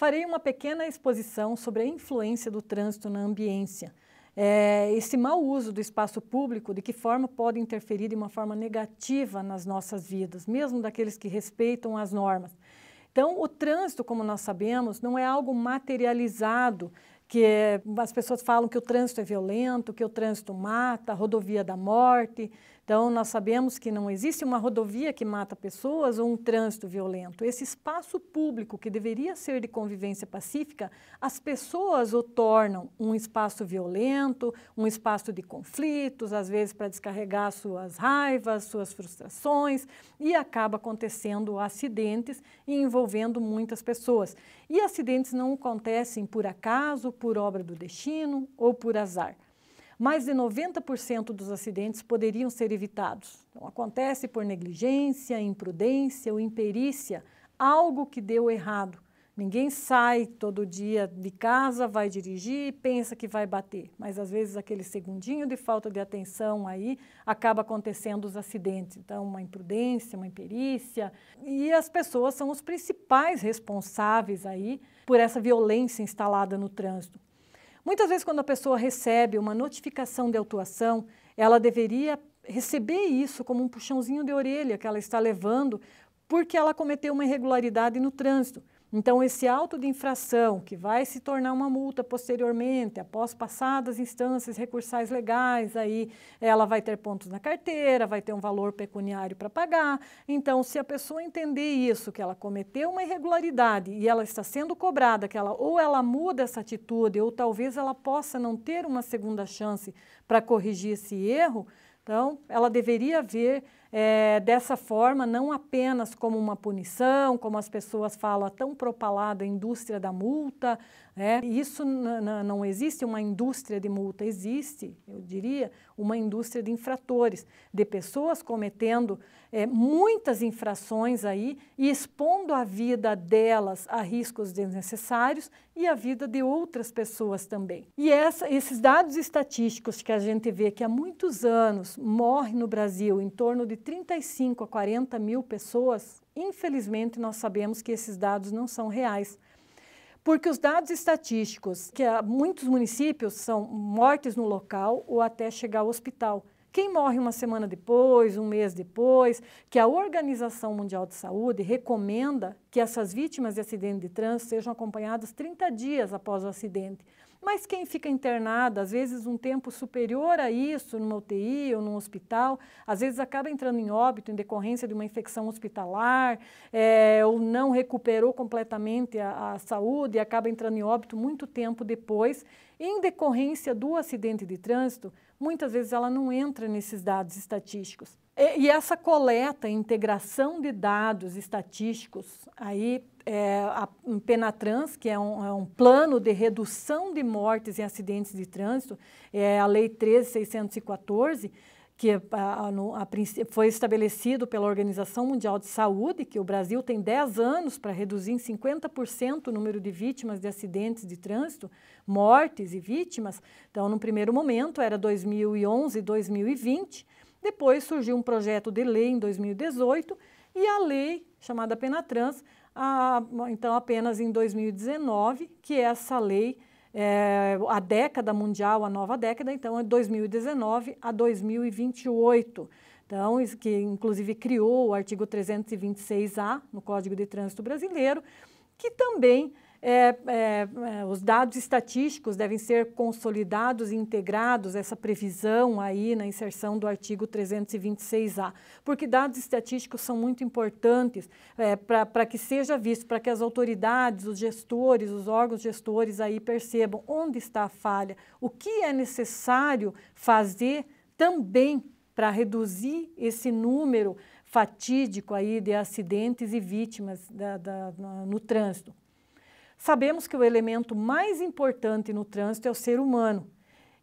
farei uma pequena exposição sobre a influência do trânsito na ambiência. É, esse mau uso do espaço público, de que forma pode interferir de uma forma negativa nas nossas vidas, mesmo daqueles que respeitam as normas. Então, o trânsito, como nós sabemos, não é algo materializado, que é, as pessoas falam que o trânsito é violento, que o trânsito mata, rodovia da morte. Então, nós sabemos que não existe uma rodovia que mata pessoas ou um trânsito violento. Esse espaço público, que deveria ser de convivência pacífica, as pessoas o tornam um espaço violento, um espaço de conflitos, às vezes para descarregar suas raivas, suas frustrações, e acaba acontecendo acidentes envolvendo muitas pessoas. E acidentes não acontecem por acaso, por obra do destino ou por azar mais de 90% dos acidentes poderiam ser evitados. Então, acontece por negligência, imprudência ou imperícia, algo que deu errado. Ninguém sai todo dia de casa, vai dirigir e pensa que vai bater, mas às vezes aquele segundinho de falta de atenção aí acaba acontecendo os acidentes. Então, uma imprudência, uma imperícia, e as pessoas são os principais responsáveis aí por essa violência instalada no trânsito. Muitas vezes, quando a pessoa recebe uma notificação de autuação, ela deveria receber isso como um puxãozinho de orelha que ela está levando porque ela cometeu uma irregularidade no trânsito. Então, esse auto de infração, que vai se tornar uma multa posteriormente, após passadas instâncias recursais legais, aí ela vai ter pontos na carteira, vai ter um valor pecuniário para pagar. Então, se a pessoa entender isso, que ela cometeu uma irregularidade e ela está sendo cobrada, que ela ou ela muda essa atitude, ou talvez ela possa não ter uma segunda chance para corrigir esse erro, então ela deveria ver é, dessa forma, não apenas como uma punição, como as pessoas falam, a ah, tão propalada indústria da multa. Né? Isso não existe uma indústria de multa, existe, eu diria, uma indústria de infratores, de pessoas cometendo é, muitas infrações aí e expondo a vida delas a riscos desnecessários e a vida de outras pessoas também. E essa, esses dados estatísticos que a gente vê que há muitos anos morre no Brasil em torno de 35 a 40 mil pessoas, infelizmente nós sabemos que esses dados não são reais. Porque os dados estatísticos, que há muitos municípios são mortes no local ou até chegar ao hospital. Quem morre uma semana depois, um mês depois, que a Organização Mundial de Saúde recomenda que essas vítimas de acidente de trânsito sejam acompanhadas 30 dias após o acidente. Mas quem fica internado, às vezes um tempo superior a isso, numa UTI ou num hospital, às vezes acaba entrando em óbito em decorrência de uma infecção hospitalar, é, ou não recuperou completamente a, a saúde e acaba entrando em óbito muito tempo depois, em decorrência do acidente de trânsito, muitas vezes ela não entra nesses dados estatísticos. E, e essa coleta, integração de dados estatísticos, aí é, a Penatrans, que é um, é um, plano de redução de mortes e acidentes de trânsito, é a Lei 13614, que a, a, foi estabelecido pela Organização Mundial de Saúde, que o Brasil tem 10 anos para reduzir em 50% o número de vítimas de acidentes de trânsito, mortes e vítimas. Então, no primeiro momento, era 2011, 2020. Depois surgiu um projeto de lei em 2018 e a lei chamada Penatrans, a, então apenas em 2019, que é essa lei é, a década mundial, a nova década, então é 2019 a 2028. Então, que inclusive criou o artigo 326A no Código de Trânsito Brasileiro, que também é, é, é, os dados estatísticos devem ser consolidados e integrados, essa previsão aí na inserção do artigo 326A, porque dados estatísticos são muito importantes é, para que seja visto, para que as autoridades, os gestores, os órgãos gestores aí percebam onde está a falha, o que é necessário fazer também para reduzir esse número fatídico aí de acidentes e vítimas da, da, no, no trânsito. Sabemos que o elemento mais importante no trânsito é o ser humano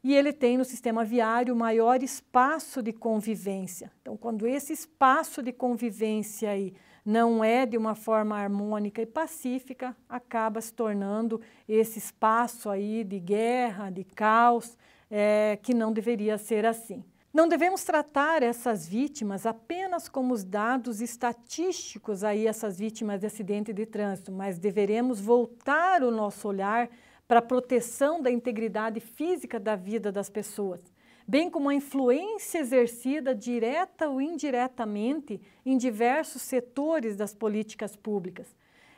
e ele tem no sistema viário maior espaço de convivência. Então, quando esse espaço de convivência aí não é de uma forma harmônica e pacífica, acaba se tornando esse espaço aí de guerra, de caos, é, que não deveria ser assim. Não devemos tratar essas vítimas apenas como os dados estatísticos aí essas vítimas de acidente de trânsito, mas deveremos voltar o nosso olhar para a proteção da integridade física da vida das pessoas, bem como a influência exercida direta ou indiretamente em diversos setores das políticas públicas.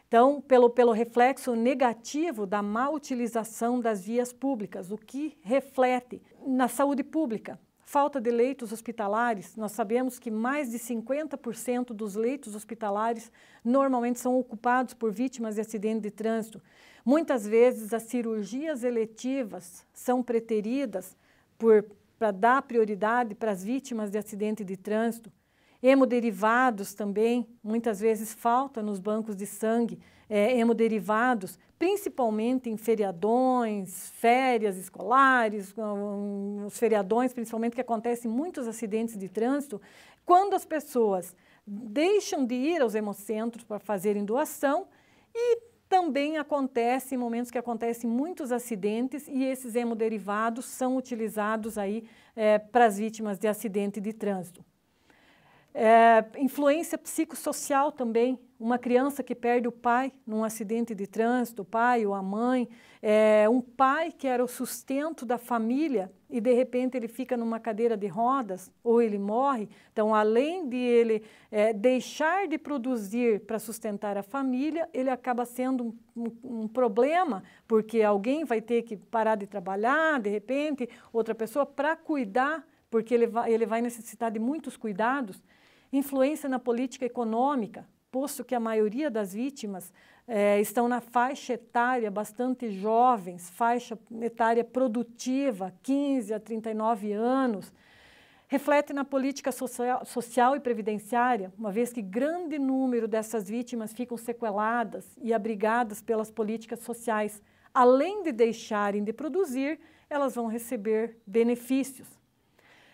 Então, pelo, pelo reflexo negativo da má utilização das vias públicas, o que reflete na saúde pública, Falta de leitos hospitalares, nós sabemos que mais de 50% dos leitos hospitalares normalmente são ocupados por vítimas de acidente de trânsito. Muitas vezes as cirurgias eletivas são preteridas para dar prioridade para as vítimas de acidente de trânsito. Hemoderivados também, muitas vezes falta nos bancos de sangue é, hemoderivados, principalmente em feriadões, férias escolares, um, os feriadões, principalmente, que acontecem muitos acidentes de trânsito. Quando as pessoas deixam de ir aos hemocentros para fazerem doação e também acontece em momentos que acontecem muitos acidentes e esses hemoderivados são utilizados aí é, para as vítimas de acidente de trânsito. É, influência psicossocial também. Uma criança que perde o pai num acidente de trânsito, o pai ou a mãe, é, um pai que era o sustento da família e de repente ele fica numa cadeira de rodas ou ele morre. Então, além de ele é, deixar de produzir para sustentar a família, ele acaba sendo um, um, um problema, porque alguém vai ter que parar de trabalhar, de repente, outra pessoa, para cuidar, porque ele vai, ele vai necessitar de muitos cuidados influência na política econômica, posto que a maioria das vítimas é, estão na faixa etária bastante jovens, faixa etária produtiva, 15 a 39 anos, reflete na política social, social e previdenciária, uma vez que grande número dessas vítimas ficam sequeladas e abrigadas pelas políticas sociais. Além de deixarem de produzir, elas vão receber benefícios.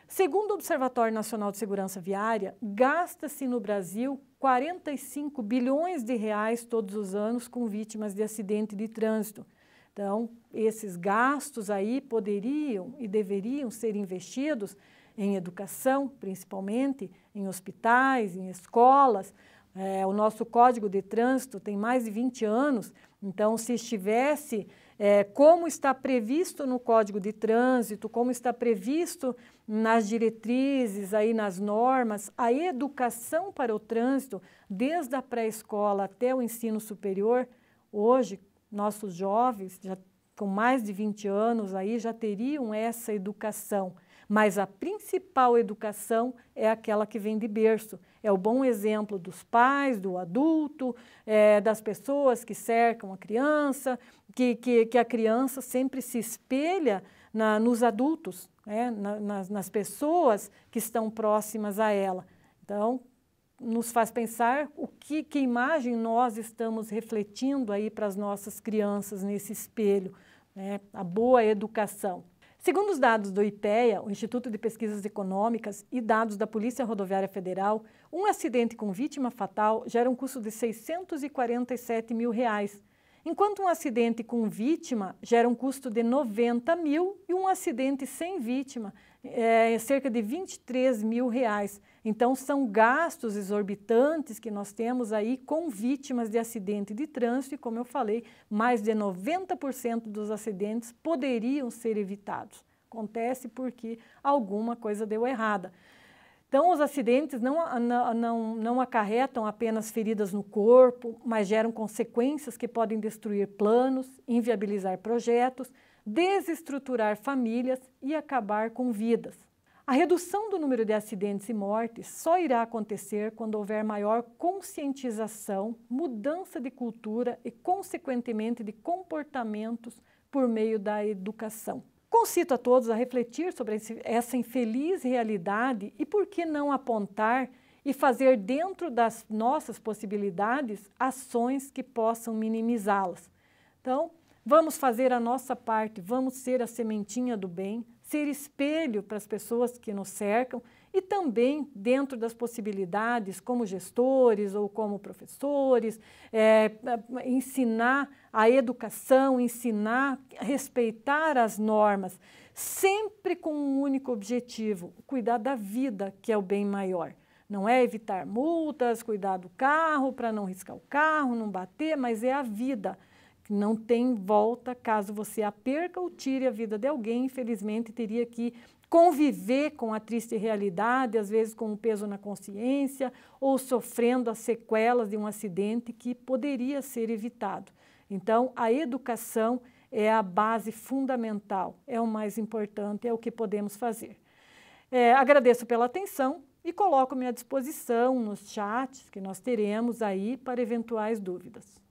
Segundo o Observatório Nacional de Segurança Viária, gasta-se no Brasil 45 bilhões de reais todos os anos com vítimas de acidente de trânsito. Então, esses gastos aí poderiam e deveriam ser investidos em educação, principalmente em hospitais, em escolas. É, o nosso Código de Trânsito tem mais de 20 anos, então, se estivesse é, como está previsto no Código de Trânsito, como está previsto nas diretrizes, aí nas normas, a educação para o trânsito, desde a pré-escola até o ensino superior, hoje nossos jovens já com mais de 20 anos aí já teriam essa educação, mas a principal educação é aquela que vem de berço, é o bom exemplo dos pais, do adulto, é, das pessoas que cercam a criança, que, que, que a criança sempre se espelha na, nos adultos, né, na, nas, nas pessoas que estão próximas a ela. Então, nos faz pensar o que, que imagem nós estamos refletindo aí para as nossas crianças nesse espelho, né? a boa educação. Segundo os dados do IPEA, o Instituto de Pesquisas Econômicas, e dados da Polícia Rodoviária Federal, um acidente com vítima fatal gera um custo de 647 mil reais Enquanto um acidente com vítima gera um custo de 90 mil e um acidente sem vítima é, é cerca de 23 mil reais. Então são gastos exorbitantes que nós temos aí com vítimas de acidente de trânsito e como eu falei, mais de 90% dos acidentes poderiam ser evitados. Acontece porque alguma coisa deu errada. Então, os acidentes não, não, não, acarretam apenas feridas no corpo, mas geram consequências que podem destruir planos, inviabilizar projetos, desestruturar famílias e acabar com vidas. A redução do número de acidentes e mortes só irá acontecer quando houver maior conscientização, mudança de cultura e, consequentemente, de comportamentos por meio da educação. Concito a todos a refletir sobre essa infeliz realidade e por que não apontar e fazer dentro das nossas possibilidades ações que possam minimizá-las. Então, vamos fazer a nossa parte, vamos ser a sementinha do bem, ser espelho para as pessoas que nos cercam e também dentro das possibilidades como gestores ou como professores, é, é ensinar a educação, ensinar a respeitar as normas, sempre com um único objetivo: cuidar da vida, que é o bem maior. Não é evitar multas, cuidar do carro para não riscar o carro, não bater, mas é a vida. Não tem volta caso você a perca ou tire a vida de alguém. Infelizmente, teria que conviver com a triste realidade, às vezes com o um peso na consciência ou sofrendo as sequelas de um acidente que poderia ser evitado. Então, a educação é a base fundamental, é o mais importante, é o que podemos fazer. É, agradeço pela atenção e coloco-me à disposição nos chats que nós teremos aí para eventuais dúvidas.